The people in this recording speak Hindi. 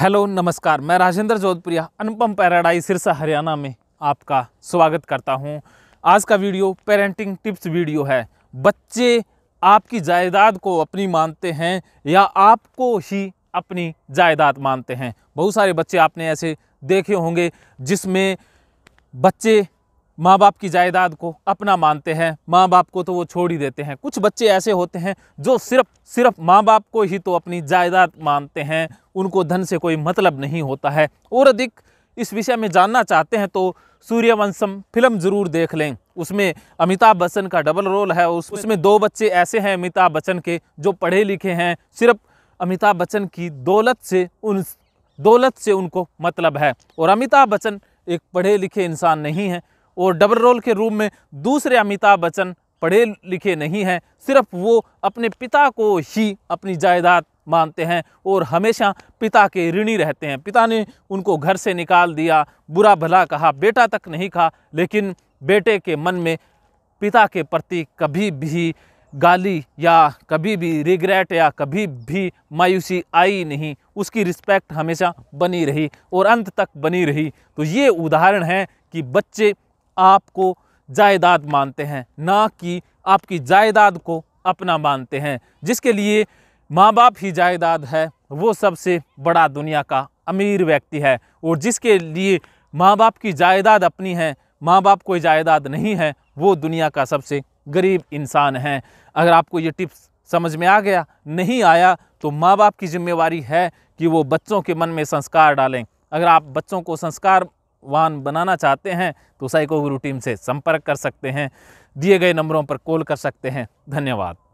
हेलो नमस्कार मैं राजेंद्र जोधपुरिया अनुपम पैराडाइज सिरसा हरियाणा में आपका स्वागत करता हूं आज का वीडियो पेरेंटिंग टिप्स वीडियो है बच्चे आपकी जायदाद को अपनी मानते हैं या आपको ही अपनी जायदाद मानते हैं बहुत सारे बच्चे आपने ऐसे देखे होंगे जिसमें बच्चे माँ बाप की जायदाद को अपना मानते हैं माँ बाप को तो वो छोड़ ही देते हैं कुछ बच्चे ऐसे होते हैं जो सिर्फ सिर्फ माँ बाप को ही तो अपनी जायदाद मानते हैं उनको धन से कोई मतलब नहीं होता है और अधिक इस विषय में जानना चाहते हैं तो सूर्यवंशम फिल्म ज़रूर देख लें उसमें अमिताभ बच्चन का डबल रोल है उस उसमें दो बच्चे ऐसे हैं अमिताभ बच्चन के जो पढ़े लिखे हैं सिर्फ अमिताभ बच्चन की दौलत से उन दौलत से उनको मतलब है और अमिताभ बच्चन एक पढ़े लिखे इंसान नहीं है और डबल रोल के रूप में दूसरे अमिताभ बच्चन पढ़े लिखे नहीं हैं सिर्फ वो अपने पिता को ही अपनी जायदाद मानते हैं और हमेशा पिता के ऋणी रहते हैं पिता ने उनको घर से निकाल दिया बुरा भला कहा बेटा तक नहीं कहा लेकिन बेटे के मन में पिता के प्रति कभी भी गाली या कभी भी रिग्रेट या कभी भी मायूसी आई नहीं उसकी रिस्पेक्ट हमेशा बनी रही और अंत तक बनी रही तो ये उदाहरण है कि बच्चे आपको जायदाद मानते हैं ना कि आपकी जायदाद को अपना मानते हैं जिसके लिए माँ बाप ही जायदाद है वो सबसे बड़ा दुनिया का अमीर व्यक्ति है और जिसके लिए माँ बाप की जायदाद अपनी है माँ बाप कोई जायदाद नहीं है वो दुनिया का सबसे गरीब इंसान है अगर आपको ये टिप्स समझ में आ गया नहीं आया तो माँ बाप की जिम्मेवारी है कि वो बच्चों के मन में संस्कार डालें अगर आप बच्चों को संस्कार वाहन बनाना चाहते हैं तो साइको गुरु टीम से संपर्क कर सकते हैं दिए गए नंबरों पर कॉल कर सकते हैं धन्यवाद